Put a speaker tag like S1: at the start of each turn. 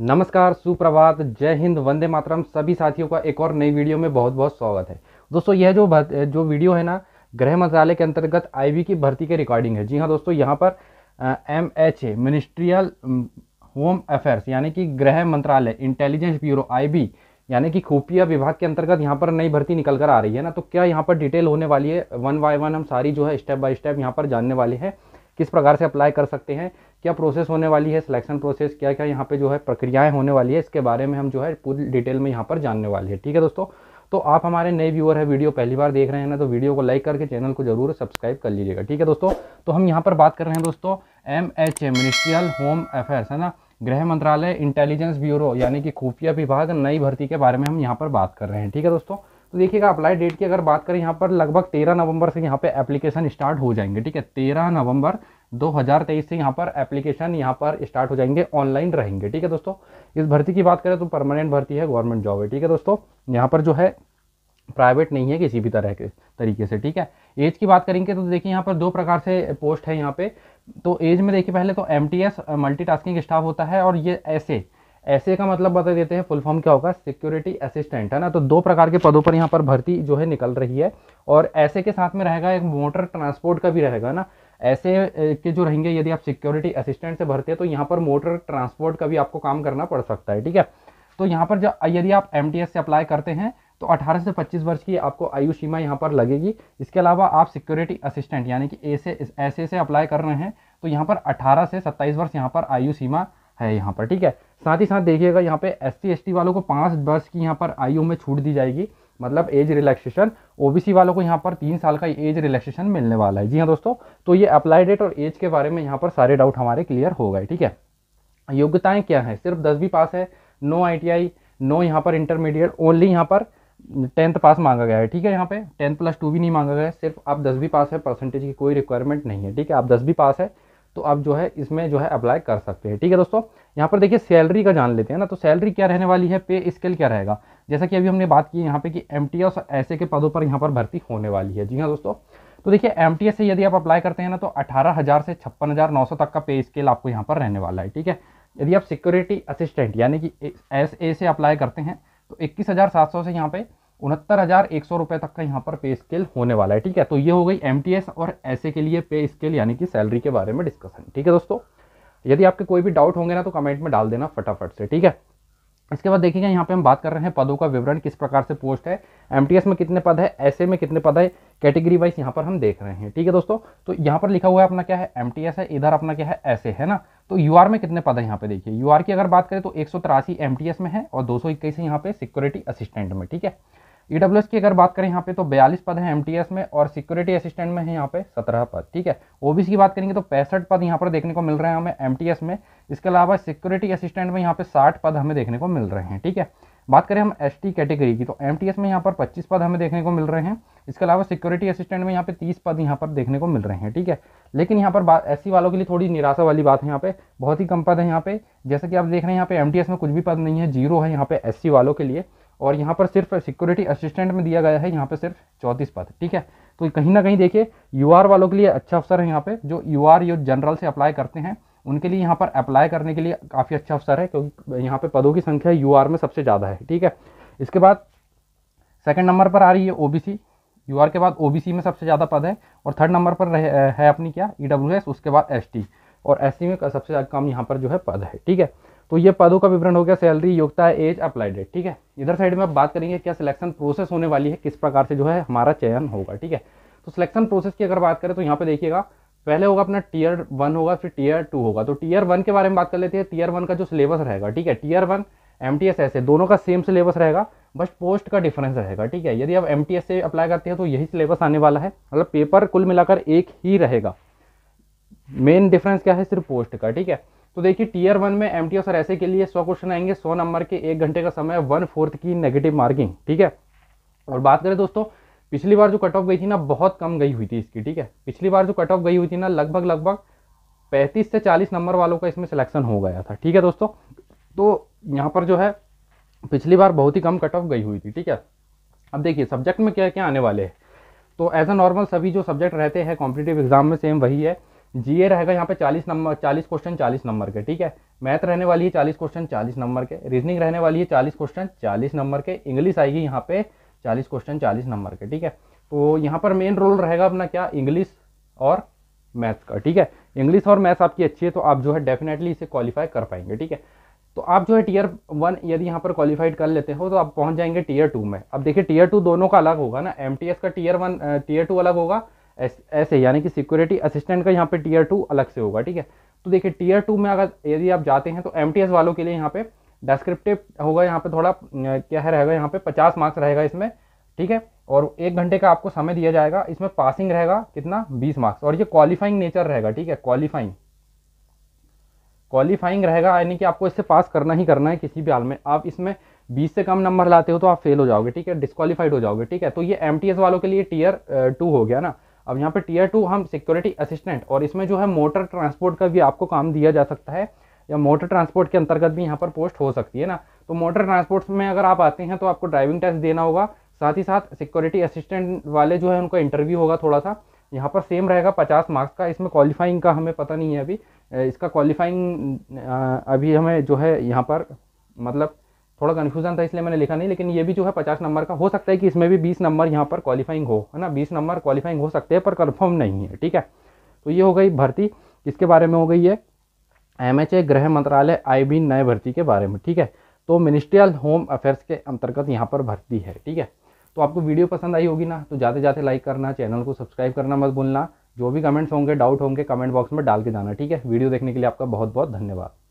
S1: नमस्कार सुप्रभात जय हिंद वंदे मातरम सभी साथियों का एक और नई वीडियो में बहुत बहुत स्वागत है दोस्तों यह जो जो वीडियो है ना गृह मंत्रालय के अंतर्गत आईबी की भर्ती के रिकॉर्डिंग है जी हाँ दोस्तों यहाँ पर M H A ministerial home affairs यानी कि गृह मंत्रालय इंटेलिजेंस ब्यूरो आई यानी कि खुफिया विभाग के अंतर्गत यहाँ पर नई भर्ती निकल कर आ रही है ना तो क्या यहाँ पर डिटेल होने वाली है वन बाय वन हम सारी जो है स्टेप बाय स्टेप यहाँ पर जानने वाले हैं किस प्रकार से अप्लाई कर सकते हैं क्या प्रोसेस होने वाली है सिलेक्शन प्रोसेस क्या क्या यहाँ पे जो है प्रक्रियाएं होने वाली है इसके बारे में हम जो है पूरी डिटेल में यहाँ पर जानने वाले हैं ठीक है दोस्तों तो आप हमारे नए व्यूअर है वीडियो पहली बार देख रहे हैं ना तो वीडियो को लाइक करके चैनल को जरूर सब्सक्राइब कर लीजिएगा ठीक है दोस्तों तो हम यहाँ पर बात कर रहे हैं दोस्तों M H A ministerial home affairs है ना गृह मंत्रालय इंटेलिजेंस ब्यूरो यानी कि खुफिया विभाग नई भर्ती के बारे में हम यहाँ पर बात कर रहे हैं ठीक है दोस्तों तो देखिएगा अप्लाई डेट की अगर बात करें यहाँ पर लगभग तेरह नवंबर से यहाँ पे एप्लीकेशन स्टार्ट हो जाएंगे ठीक है तेरह नवंबर 2023 से यहाँ पर एप्लीकेशन यहाँ पर स्टार्ट हो जाएंगे ऑनलाइन रहेंगे ठीक है दोस्तों इस भर्ती की बात करें तो परमानेंट भर्ती है गवर्नमेंट जॉब है ठीक है दोस्तों यहाँ पर जो है प्राइवेट नहीं है किसी भी तरह के तरीके से ठीक है एज की बात करेंगे तो देखिए यहाँ पर दो प्रकार से पोस्ट है यहाँ पे तो एज में देखिए पहले तो M T S multi staff होता है और ये ऐसे ऐसे का मतलब बता देते हैं फुल फॉर्म क्या होगा सिक्योरिटी असिस्टेंट है ना तो दो प्रकार के पदों पर यहाँ पर भर्ती जो है निकल रही है और ऐसे के साथ में रहेगा एक मोटर ट्रांसपोर्ट का भी रहेगा ना ऐसे के जो रहेंगे यदि आप सिक्योरिटी असिस्टेंट से भरते हैं तो यहाँ पर मोटर ट्रांसपोर्ट का भी आपको काम करना पड़ सकता है ठीक है तो यहाँ पर जब यदि आप एम से अप्लाई करते हैं तो 18 से 25 वर्ष की आपको आयु सीमा यहाँ पर लगेगी इसके अलावा आप सिक्योरिटी असिस्टेंट यानी कि ए से से अप्लाई कर रहे हैं तो यहाँ पर 18 से 27 वर्ष यहाँ पर आयु सीमा है यहाँ पर ठीक है साथ ही साथ देखिएगा यहाँ पे एस सी वालों को पाँच वर्ष की यहाँ पर आयु में छूट दी जाएगी मतलब एज रिलैक्सेशन ओबीसी वालों को यहाँ पर तीन साल का एज रिलैक्सेशन मिलने वाला है जी हाँ दोस्तों तो ये अप्लाई डेट और एज के बारे में यहाँ पर सारे डाउट हमारे क्लियर हो गए ठीक है योग्यताएँ क्या है सिर्फ दसवीं पास है नो आई नो यहाँ पर इंटरमीडिएट ओनली यहाँ पर टेंथ पास मांगा गया है ठीक है यहाँ पे टेंथ प्लस टू भी नहीं मांगा गया है सिर्फ आप दसवीं पास है परसेंटेज की कोई रिक्वायरमेंट नहीं है ठीक है आप दसवीं पास है तो आप जो है इसमें जो है अप्लाई कर सकते हैं ठीक है दोस्तों यहाँ पर देखिए सैलरी का जान लेते हैं ना तो सैलरी क्या रहने वाली है पे स्केल क्या रहेगा जैसा कि अभी हमने बात की यहाँ पे कि एम टी ऐसे के पदों पर यहाँ पर भर्ती होने वाली है जी हाँ दोस्तों तो देखिए एम से यदि आप अप्लाई करते हैं ना तो अठारह से छप्पन तक का पे स्केल आपको यहाँ पर रहने वाला है ठीक है यदि आप सिक्योरिटी असिस्टेंट यानी कि एस से अप्लाई करते हैं तो इक्कीस से यहाँ पर उनहत्तर हज़ार एक सौ रुपये तक का यहाँ पर पे स्केल होने वाला है ठीक है तो ये हो गई एम और ऐसे के लिए पे स्केल यानी कि सैलरी के बारे में डिस्कशन ठीक है दोस्तों यदि आपके कोई भी डाउट होंगे ना तो कमेंट में डाल देना फटाफट से ठीक है इसके बाद देखेंगे यहाँ पे हम बात कर रहे हैं पदों का विवरण किस प्रकार से पोस्ट है एस में कितने पद है ऐसे में कितने पद है कैटेगरी वाइज यहाँ पर हम देख रहे हैं ठीक है दोस्तों तो यहाँ पर लिखा हुआ है अपना क्या है एस है इधर अपना क्या है ऐसे है ना तो यू में कितने पद है यहाँ पे देखिए यू की अगर बात करें तो एक सौ में है और दो सौ इक्कीस है यहाँ पे सिक्योरिटी असिस्टेंट में ठीक है ई e की अगर बात करें यहाँ पे तो बयालीस पद हैं एम में और सिक्योरिटी असिस्टेंट में है यहाँ पे सत्रह पद ठीक है ओबीसी की बात करेंगे तो पैंसठ पद यहाँ पर देखने को मिल रहे हैं हमें एम में इसके अलावा सिक्योरिटी असिस्टेंट में यहाँ पे साठ पद हमें देखने को मिल रहे हैं ठीक है बात करें हम एस कैटेगरी की तो एम में यहाँ पर पच्चीस पद हमें देखने को मिल रहे हैं इसके अलावा सिक्योरिटी असिस्टेंट में यहाँ पे तीस पद यहाँ पर देखने को मिल रहे हैं ठीक है लेकिन यहाँ पर एस वालों के लिए थोड़ी निराशा वाली बात है यहाँ पे बहुत ही कम पद है यहाँ पे जैसे कि आप देख रहे हैं यहाँ पे एम में कुछ भी पद नहीं है जीरो है यहाँ पे एस वालों के लिए और यहाँ पर सिर्फ सिक्योरिटी असिस्टेंट में दिया गया है यहाँ पर सिर्फ चौंतीस पद ठीक है तो कहीं ना कहीं देखिए यू वालों के लिए अच्छा अवसर है यहाँ पर जो यू आर जनरल से अप्लाई करते हैं उनके लिए यहाँ पर अप्लाई करने के लिए काफ़ी अच्छा अवसर है क्योंकि यहाँ पर पदों की संख्या यू में सबसे ज़्यादा है ठीक है इसके बाद सेकेंड नंबर पर आ रही है ओ यू के बाद ओ में सबसे ज़्यादा पद है और थर्ड नंबर पर रहे है अपनी क्या ई e उसके बाद एस और एस में सबसे कम यहाँ पर जो है पद है ठीक है तो ये पदों का विवरण हो गया सैलरी योग्यता एज अप्लाई डेट ठीक है इधर साइड में आप बात करेंगे क्या सिलेक्शन प्रोसेस होने वाली है किस प्रकार से जो है हमारा चयन होगा ठीक है तो सिलेक्शन प्रोसेस की अगर बात करें तो यहाँ पे देखिएगा पहले होगा अपना टीयर वन होगा फिर टीयर टू होगा तो टीयर वन के बारे में बात कर लेते हैं टीयर वन का जो सिलेबस रहेगा ठीक है tier one M T S ऐसे दोनों का सेम सिलेबस रहेगा बस पोस्ट का डिफरेंस रहेगा ठीक है यदि आप एम टी एस से अप्लाई करते हैं तो यही सिलेबस आने वाला है मतलब पेपर कुल मिलाकर एक ही रहेगा मेन डिफरेंस क्या है सिर्फ पोस्ट का ठीक है तो देखिए टीयर वन में एम सर ऐसे के लिए सौ क्वेश्चन आएंगे सौ नंबर के एक घंटे का समय वन फोर्थ की नेगेटिव मार्किंग ठीक है और बात करें दोस्तों पिछली बार जो कट ऑफ गई थी ना बहुत कम गई हुई थी इसकी ठीक है पिछली बार जो कट ऑफ गई हुई थी ना लगभग लगभग पैंतीस से चालीस नंबर वालों का इसमें सिलेक्शन हो गया था ठीक है दोस्तों तो यहाँ पर जो है पिछली बार बहुत ही कम कट ऑफ गई हुई थी ठीक है अब देखिए सब्जेक्ट में क्या क्या आने वाले हैं तो एज अ नॉर्मल सभी जो सब्जेक्ट रहते हैं कॉम्पिटेटिव एग्जाम में सेम वही है जीए रहेगा यहाँ पे 40 नंबर 40 क्वेश्चन 40 नंबर के ठीक है मैथ रहने वाली है 40 क्वेश्चन 40 नंबर के रीजनिंग रहने वाली है 40 क्वेश्चन 40 नंबर के इंग्लिश आएगी यहाँ पे 40 क्वेश्चन 40 नंबर के ठीक है तो यहाँ पर मेन रोल रहेगा अपना क्या इंग्लिश और मैथ्स का ठीक है इंग्लिश और मैथ्स आपकी अच्छी है तो आप जो है डेफिनेटली इसे क्वालिफाई कर पाएंगे ठीक है तो आप जो है टीयर वन यदि यहाँ पर क्वालिफाइड कर लेते हो तो आप पहुँच जाएंगे टीयर टू में अब देखिए टीयर टू दोनों का अलग होगा ना एम का टीयर वन टीयर टू अलग होगा ऐसे यानी कि सिक्योरिटी असिस्टेंट का यहाँ पे टीयर टू अलग से होगा ठीक है तो देखिए टीयर टू में अगर यदि आप जाते हैं तो एम वालों के लिए यहाँ पे डेस्क्रिप्टिव होगा यहाँ पे थोड़ा क्या है रहेगा यहाँ पे पचास मार्क्स रहेगा इसमें ठीक है और एक घंटे का आपको समय दिया जाएगा इसमें पासिंग रहेगा कितना बीस मार्क्स और ये क्वालिफाइंग नेचर रहेगा ठीक है क्वालिफाइंग क्वालिफाइंग रहेगा यानी कि आपको इससे पास करना ही करना है किसी भी हाल में आप इसमें बीस से कम नंबर लाते हो तो आप फेल हो जाओगे ठीक है डिस्कालीफाइड हो जाओगे ठीक है तो ये एम वालों के लिए टीयर टू हो गया ना अब यहाँ पे टीयर टू हम सिक्योरिटी असिस्टेंट और इसमें जो है मोटर ट्रांसपोर्ट का भी आपको काम दिया जा सकता है या मोटर ट्रांसपोर्ट के अंतर्गत भी यहाँ पर पोस्ट हो सकती है ना तो मोटर ट्रांसपोर्ट में अगर आप आते हैं तो आपको ड्राइविंग टेस्ट देना होगा साथ ही साथ सिक्योरिटी असिस्टेंट वाले जो है उनका इंटरव्यू होगा थोड़ा सा यहाँ पर सेम रहेगा पचास मार्क्स का इसमें क्वालिफाइंग का हमें पता नहीं है अभी इसका क्वालिफाइंग अभी हमें जो है यहाँ पर मतलब थोड़ा कन्फ्यूजन था इसलिए मैंने लिखा नहीं लेकिन ये भी जो है पचास नंबर का हो सकता है कि इसमें भी बीस नंबर यहाँ पर क्वालिफाइंग हो है ना बीस नंबर क्वालिफाइंग हो सकते हैं पर कन्फर्म नहीं है ठीक है तो ये हो गई भर्ती किसके बारे में हो गई है एम गृह मंत्रालय आई बी नए भर्ती के बारे में ठीक है तो मिनिस्ट्रियल होम अफेयर्स के अंतर्गत यहाँ पर भर्ती है ठीक है तो आपको वीडियो पसंद आई होगी ना तो जाते जाते लाइक करना चैनल को सब्सक्राइब करना मत भूलना जो भी कमेंट्स होंगे डाउट होंगे कमेंट बॉक्स में डाल के जाना ठीक है वीडियो देखने के लिए आपका बहुत बहुत धन्यवाद